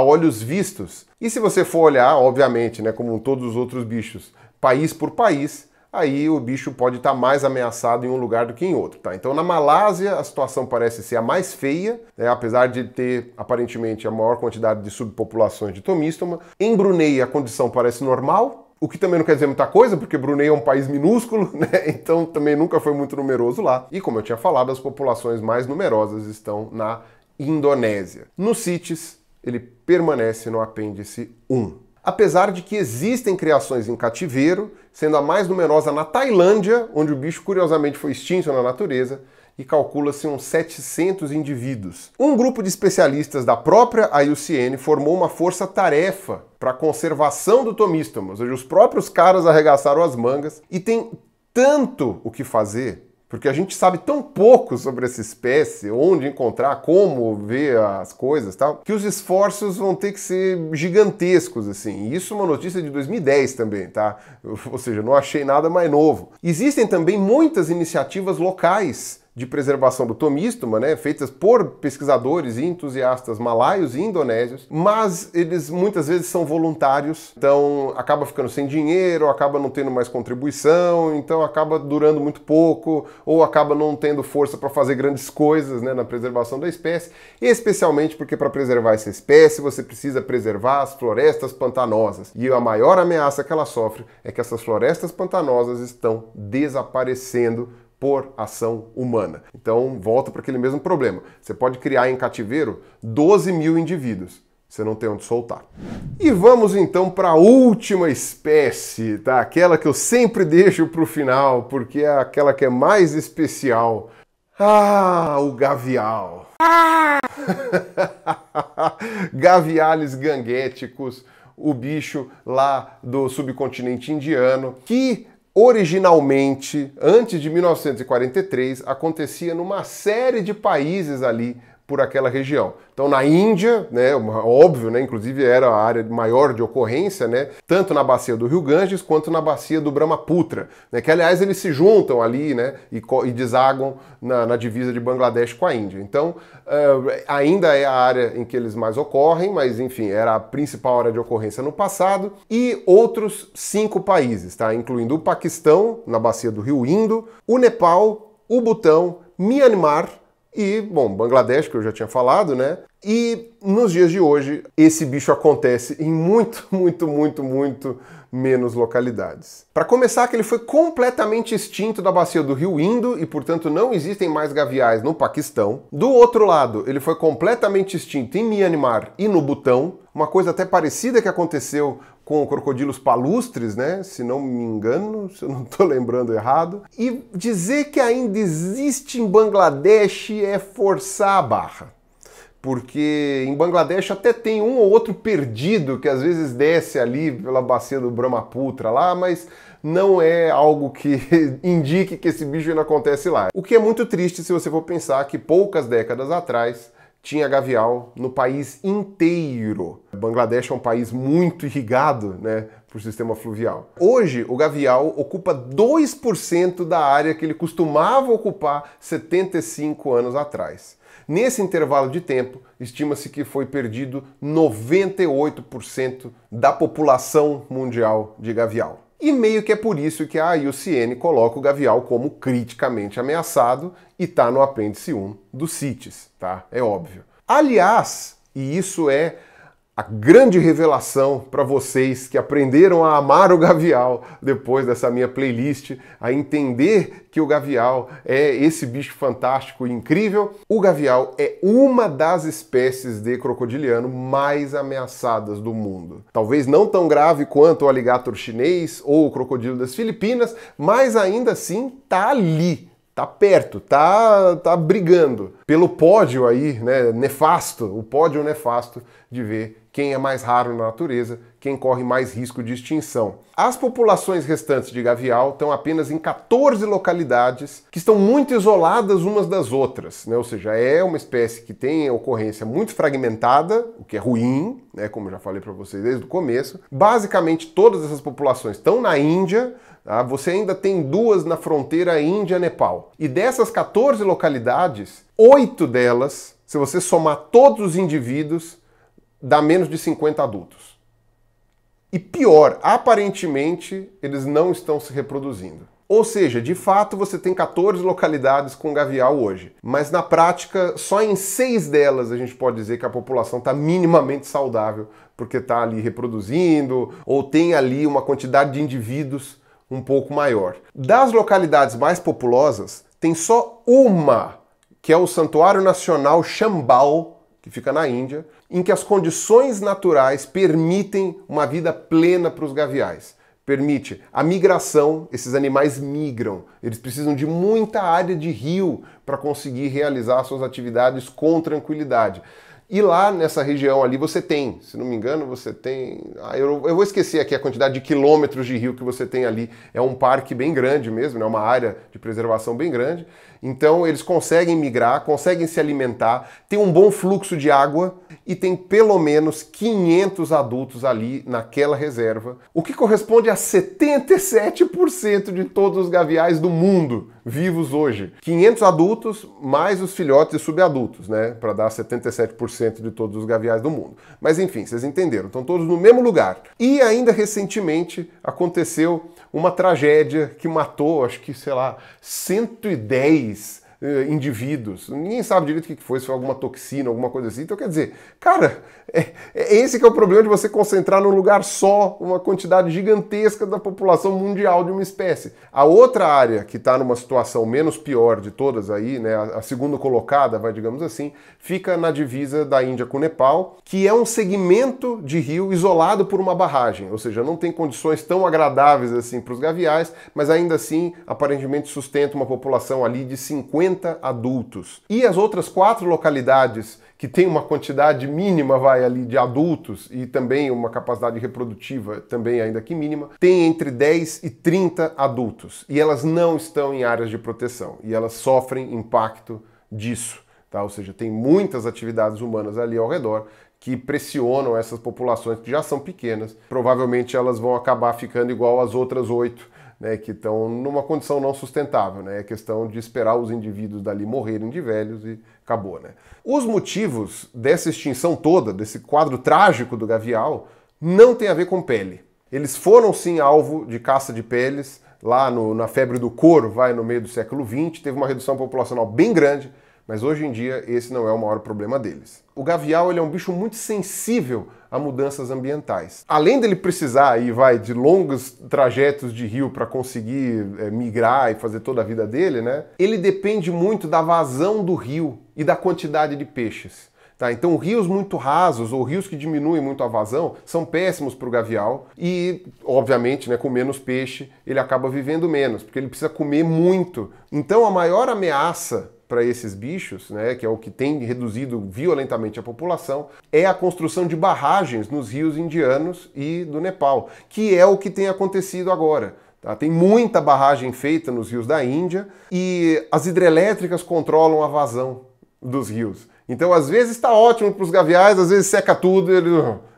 olhos vistos. E se você for olhar, obviamente, né, como todos os outros bichos, país por país, aí o bicho pode estar tá mais ameaçado em um lugar do que em outro, tá? Então na Malásia a situação parece ser a mais feia, né? apesar de ter aparentemente a maior quantidade de subpopulações de tomístoma. Em Brunei a condição parece normal, o que também não quer dizer muita coisa, porque Brunei é um país minúsculo, [laughs] né? Então também nunca foi muito numeroso lá. E como eu tinha falado, as populações mais numerosas estão na Indonésia. No CITES, ele permanece no apêndice 1. Apesar de que existem criações em cativeiro, sendo a mais numerosa na Tailândia, onde o bicho curiosamente foi extinto na natureza, e calcula-se uns 700 indivíduos. Um grupo de especialistas da própria IUCN formou uma força-tarefa para a conservação do tomístomo, ou seja, os próprios caras arregaçaram as mangas e tem tanto o que fazer porque a gente sabe tão pouco sobre essa espécie, onde encontrar, como ver as coisas, tal, que os esforços vão ter que ser gigantescos assim. isso é uma notícia de 2010 também, tá? Ou seja, não achei nada mais novo. Existem também muitas iniciativas locais de preservação do tomístoma, né, feitas por pesquisadores e entusiastas malaios e indonésios, mas eles muitas vezes são voluntários, então acaba ficando sem dinheiro, acaba não tendo mais contribuição, então acaba durando muito pouco ou acaba não tendo força para fazer grandes coisas né, na preservação da espécie, especialmente porque para preservar essa espécie você precisa preservar as florestas pantanosas e a maior ameaça que ela sofre é que essas florestas pantanosas estão desaparecendo por ação humana. Então, volta para aquele mesmo problema. Você pode criar em cativeiro 12 mil indivíduos. Você não tem onde soltar. E vamos então para a última espécie, tá? Aquela que eu sempre deixo para o final, porque é aquela que é mais especial. Ah, o gavial. [laughs] Gaviales ganguéticos, o bicho lá do subcontinente indiano, que originalmente, antes de 1943, acontecia numa série de países ali por aquela região. Então, na Índia, né, óbvio, né, inclusive era a área maior de ocorrência, né, tanto na bacia do Rio Ganges quanto na bacia do Brahmaputra, né, que aliás eles se juntam ali né, e, e desagam na, na, divisa de Bangladesh com a Índia. Então, uh, ainda é a área em que eles mais ocorrem, mas enfim, era a principal área de ocorrência no passado, e outros cinco países, tá, incluindo o Paquistão, na bacia do Rio Indo, o Nepal, o Butão, Myanmar, e, bom, Bangladesh, que eu já tinha falado, né? E nos dias de hoje, esse bicho acontece em muito, [laughs] muito, muito, muito menos localidades. Para começar, que ele foi completamente extinto da bacia do rio Indo e, portanto, não existem mais gaviais no Paquistão. Do outro lado, ele foi completamente extinto em Myanmar e no Butão, uma coisa até parecida que aconteceu com Crocodilos Palustres, né? Se não me engano, se eu não estou [laughs] lembrando errado. E dizer que ainda existe em Bangladesh é forçar a barra. Porque em Bangladesh até tem um ou outro perdido que às vezes desce ali pela bacia do Brahmaputra lá, mas não é algo que [laughs] indique que esse bicho ainda acontece lá. O que é muito triste se você for pensar que poucas décadas atrás tinha gavial no país inteiro. Bangladesh é um país muito irrigado, né, por sistema fluvial. Hoje, o gavial ocupa 2% da área que ele costumava ocupar 75 anos atrás. Nesse intervalo de tempo, estima-se que foi perdido 98% da população mundial de gavial. E meio que é por isso que a IUCN coloca o Gavial como criticamente ameaçado e está no apêndice 1 do CITES, tá? É óbvio. Aliás, e isso é a grande revelação para vocês que aprenderam a amar o gavial depois dessa minha playlist, a entender que o gavial é esse bicho fantástico e incrível. O gavial é uma das espécies de crocodiliano mais ameaçadas do mundo. Talvez não tão grave quanto o aligator chinês ou o crocodilo das Filipinas, mas ainda assim tá ali tá perto, tá, tá brigando pelo pódio aí, né, nefasto, o pódio nefasto de ver quem é mais raro na natureza, quem corre mais risco de extinção. As populações restantes de gavial estão apenas em 14 localidades que estão muito isoladas umas das outras, né? ou seja, é uma espécie que tem ocorrência muito fragmentada, o que é ruim, né? como já falei para vocês desde o começo. Basicamente, todas essas populações estão na Índia, Tá? Você ainda tem duas na fronteira Índia-Nepal. E dessas 14 localidades, oito delas, se você somar todos os indivíduos, dá menos de 50 adultos. E pior, aparentemente eles não estão se reproduzindo. Ou seja, de fato você tem 14 localidades com gavial hoje, mas na prática só em seis delas a gente pode dizer que a população está minimamente saudável, porque está ali reproduzindo ou tem ali uma quantidade de indivíduos um pouco maior. Das localidades mais populosas, tem só uma, que é o Santuário Nacional Chambal, que fica na Índia, em que as condições naturais permitem uma vida plena para os gaviais. Permite a migração, esses animais migram, eles precisam de muita área de rio para conseguir realizar suas atividades com tranquilidade. E lá nessa região ali você tem, se não me engano, você tem. Ah, eu, eu, vou esquecer aqui a quantidade de quilômetros de rio que você tem ali. É um parque bem grande mesmo, é né? uma área de preservação bem grande. Então eles conseguem migrar, conseguem se alimentar, tem um bom fluxo de água e tem pelo menos 500 adultos ali naquela reserva, o que corresponde a 77% de todos os gaviais do mundo vivos hoje. 500 adultos mais os filhotes e subadultos, né, para dar 77% de todos os gaviais do mundo. Mas enfim, vocês entenderam, estão todos no mesmo lugar. E ainda recentemente aconteceu uma tragédia que matou, acho que, sei lá, 110 eh, indivíduos. Ninguém sabe direito o que foi, se foi alguma toxina, alguma coisa assim. Então, quer dizer, cara, é, é esse que é o problema de você concentrar num lugar só uma quantidade gigantesca da população mundial de uma espécie. A outra área que está numa situação menos pior de todas aí, né, a, a segunda colocada, vai digamos assim, fica na divisa da Índia com o Nepal, que é um segmento de rio isolado por uma barragem, ou seja, não tem condições tão agradáveis assim para os gaviais, mas ainda assim aparentemente sustenta uma população ali de 50 40 adultos. E as outras quatro localidades que tem uma quantidade mínima, vai ali, de adultos e também uma capacidade reprodutiva, também ainda que mínima, tem entre 10 e 30 adultos. E elas não estão em áreas de proteção e elas sofrem impacto disso. Tá? Ou seja, tem muitas atividades humanas ali ao redor que pressionam essas populações que já são pequenas. Provavelmente elas vão acabar ficando igual às outras oito né, que estão numa condição não sustentável. Né? É questão de esperar os indivíduos dali morrerem de velhos e acabou. Né? Os motivos dessa extinção toda, desse quadro trágico do gavial, não tem a ver com pele. Eles foram sim alvo de caça de peles lá no, na febre do couro, vai no meio do século XX, teve uma redução populacional bem grande mas hoje em dia esse não é o maior problema deles. O gavial ele é um bicho muito sensível a mudanças ambientais. Além dele precisar aí vai de longos trajetos de rio para conseguir é, migrar e fazer toda a vida dele, né? Ele depende muito da vazão do rio e da quantidade de peixes. Tá, então, rios muito rasos ou rios que diminuem muito a vazão são péssimos para o gavial e, obviamente, né, com menos peixe, ele acaba vivendo menos, porque ele precisa comer muito. Então, a maior ameaça para esses bichos, né, que é o que tem reduzido violentamente a população, é a construção de barragens nos rios indianos e do Nepal, que é o que tem acontecido agora. Tá? Tem muita barragem feita nos rios da Índia e as hidrelétricas controlam a vazão dos rios. Então, às vezes está ótimo para os gaviais, às vezes seca tudo, eles,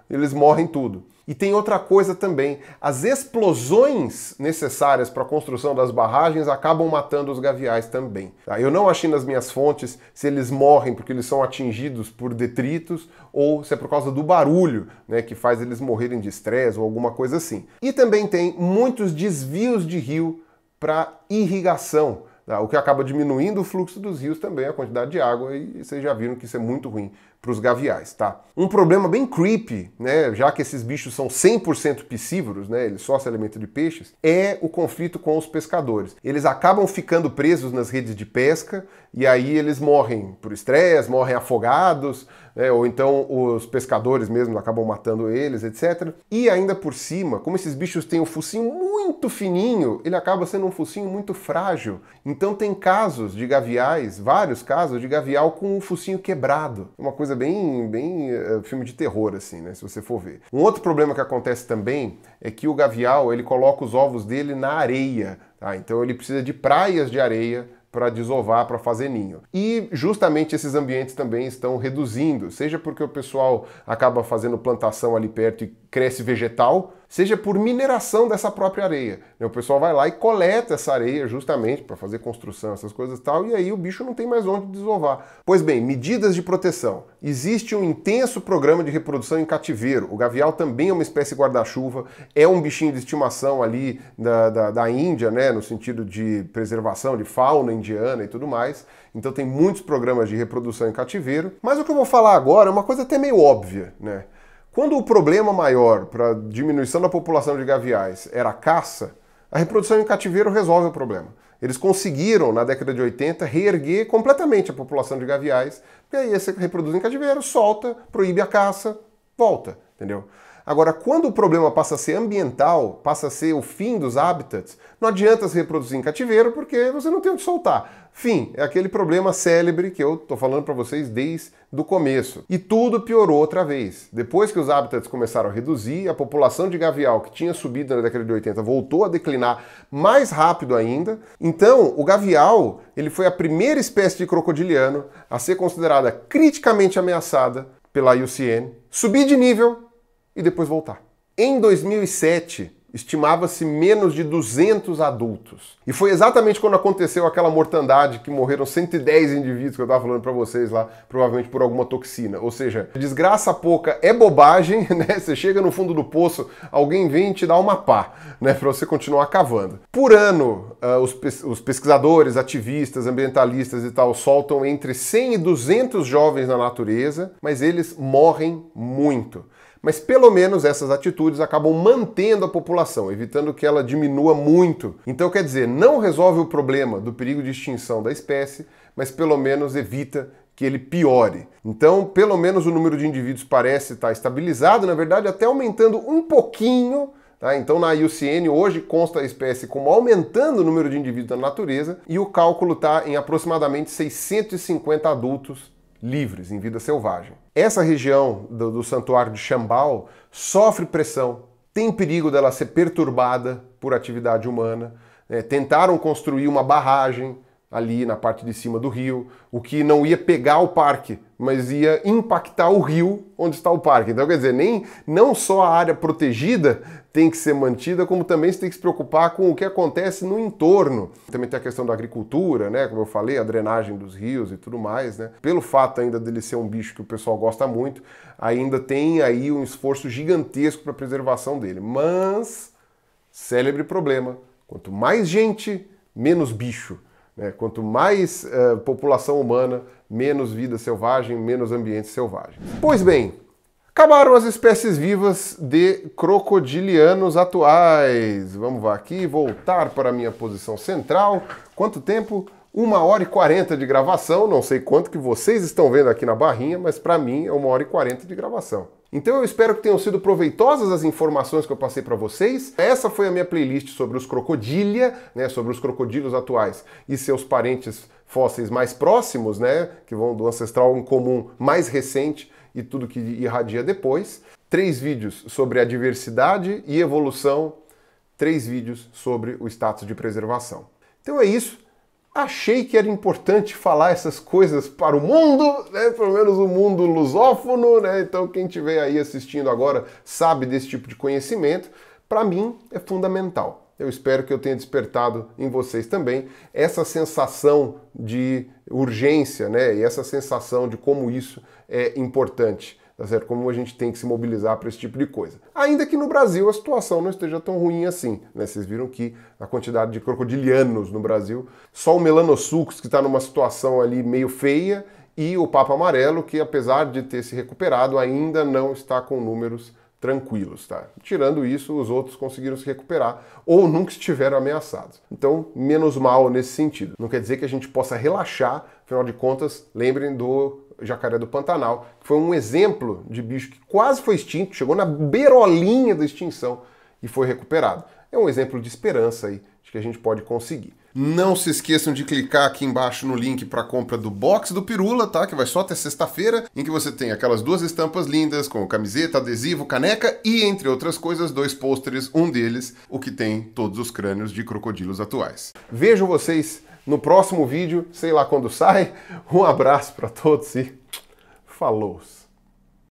eles morrem tudo. E tem outra coisa também: as explosões necessárias para a construção das barragens acabam matando os gaviais também. Tá? Eu não achei nas minhas fontes se eles morrem porque eles são atingidos por detritos ou se é por causa do barulho né, que faz eles morrerem de estresse ou alguma coisa assim. E também tem muitos desvios de rio para irrigação tá? o que acaba diminuindo o fluxo dos rios também, a quantidade de água, e vocês já viram que isso é muito ruim para os gaviais, tá? Um problema bem creepy, né, já que esses bichos são 100% piscívoros, né, eles só se alimentam de peixes, é o conflito com os pescadores. Eles acabam ficando presos nas redes de pesca e aí eles morrem por estresse, morrem afogados, né? ou então os pescadores mesmo acabam matando eles, etc. E ainda por cima, como esses bichos têm um focinho muito fininho, ele acaba sendo um focinho muito frágil. Então tem casos de gaviais, vários casos de gavial com o focinho quebrado. Uma coisa bem, bem uh, filme de terror, assim, né? Se você for ver. Um outro problema que acontece também é que o gavial ele coloca os ovos dele na areia. Tá? Então ele precisa de praias de areia para desovar, para fazer ninho. E justamente esses ambientes também estão reduzindo, seja porque o pessoal acaba fazendo plantação ali perto e cresce vegetal, seja por mineração dessa própria areia. Né? O pessoal vai lá e coleta essa areia justamente para fazer construção, essas coisas e tal, e aí o bicho não tem mais onde desovar. Pois bem, medidas de proteção. Existe um intenso programa de reprodução em cativeiro. O gavial também é uma espécie guarda-chuva, é um bichinho de estimação ali da, da, da Índia, né, no sentido de preservação de fauna indiana e tudo mais. Então tem muitos programas de reprodução em cativeiro. Mas o que eu vou falar agora é uma coisa até meio óbvia, né? Quando o problema maior para diminuição da população de gaviais era a caça, a reprodução em cativeiro resolve o problema. Eles conseguiram, na década de 80, reerguer completamente a população de gaviais, E aí você reproduz em cativeiro, solta, proíbe a caça, volta, entendeu? Agora, quando o problema passa a ser ambiental, passa a ser o fim dos hábitats, não adianta se reproduzir em cativeiro porque você não tem onde soltar. Fim, é aquele problema célebre que eu estou falando para vocês desde o começo. E tudo piorou outra vez. Depois que os hábitats começaram a reduzir, a população de gavial que tinha subido na década de 80 voltou a declinar mais rápido ainda. Então, o gavial, ele foi a primeira espécie de crocodiliano a ser considerada criticamente ameaçada pela IUCN, subir de nível e depois voltar. Em 2007, estimava-se menos de 200 adultos. E foi exatamente quando aconteceu aquela mortandade que morreram 110 indivíduos que eu estava falando para vocês lá, provavelmente por alguma toxina. Ou seja, desgraça pouca é bobagem, [laughs] né? Você chega no fundo do poço, alguém vem e te dá uma pá, né, para você continuar cavando. Por ano, uh, os, os pesquisadores, ativistas, ambientalistas e tal soltam entre 100 e 200 jovens na natureza, mas eles morrem muito. Mas pelo menos essas atitudes acabam mantendo a população, evitando que ela diminua muito. Então, quer dizer, não resolve o problema do perigo de extinção da espécie, mas pelo menos evita que ele piore. Então, pelo menos o número de indivíduos parece estar estabilizado, na verdade, até aumentando um pouquinho. Tá? Então, na IUCN, hoje consta a espécie como aumentando o número de indivíduos na natureza e o cálculo está em aproximadamente 650 adultos livres em vida selvagem. Essa região do, do santuário de Xambal sofre pressão, tem perigo dela ser perturbada por atividade humana. É, tentaram construir uma barragem ali na parte de cima do rio, o que não ia pegar o parque, mas ia impactar o rio onde está o parque. Então, quer dizer, nem não só a área protegida tem que ser mantida, como também se tem que se preocupar com o que acontece no entorno. Também tem a questão da agricultura, né? Como eu falei, a drenagem dos rios e tudo mais, né? Pelo fato ainda dele ser um bicho que o pessoal gosta muito, ainda tem aí um esforço gigantesco para a preservação dele. Mas célebre problema, quanto mais gente, menos bicho. Né? Quanto mais uh, população humana, menos vida selvagem, menos ambiente selvagem. Pois bem, acabaram as espécies vivas de crocodilianos atuais. Vamos lá, aqui, voltar para a minha posição central. Quanto tempo? Uma hora e quarenta de gravação, não sei quanto que vocês estão vendo aqui na barrinha, mas para mim é uma hora e quarenta de gravação. Então eu espero que tenham sido proveitosas as informações que eu passei para vocês. Essa foi a minha playlist sobre os crocodilha, né, sobre os crocodilos atuais e seus parentes fósseis mais próximos, né, que vão do ancestral em comum mais recente e tudo que irradia depois. Três vídeos sobre a diversidade e evolução. Três vídeos sobre o status de preservação. Então é isso achei que era importante falar essas coisas para o mundo, né? pelo menos o mundo lusófono, né? então quem estiver aí assistindo agora sabe desse tipo de conhecimento. Para mim é fundamental. Eu espero que eu tenha despertado em vocês também essa sensação de urgência né? e essa sensação de como isso é importante tá certo? Como a gente tem que se mobilizar para esse tipo de coisa. Ainda que no Brasil a situação não esteja tão ruim assim, né? Vocês viram que a quantidade de crocodilianos no Brasil, só o Melanosucos que está numa situação ali meio feia e o Papa Amarelo que apesar de ter se recuperado ainda não está com números tranquilos, tá? Tirando isso, os outros conseguiram se recuperar ou nunca estiveram ameaçados. Então, menos mal nesse sentido. Não quer dizer que a gente possa relaxar, afinal de contas, lembrem do jacaré do Pantanal, que foi um exemplo de bicho que quase foi extinto, chegou na beirolinha da extinção e foi recuperado. É um exemplo de esperança aí, de que a gente pode conseguir. Não se esqueçam de clicar aqui embaixo no link para compra do box do Pirula, tá? Que vai só até sexta-feira, em que você tem aquelas duas estampas lindas com camiseta, adesivo, caneca e, entre outras coisas, dois pôsteres, um deles, o que tem todos os crânios de crocodilos atuais. Vejo vocês no próximo vídeo, sei lá quando sai. Um abraço para todos e falou!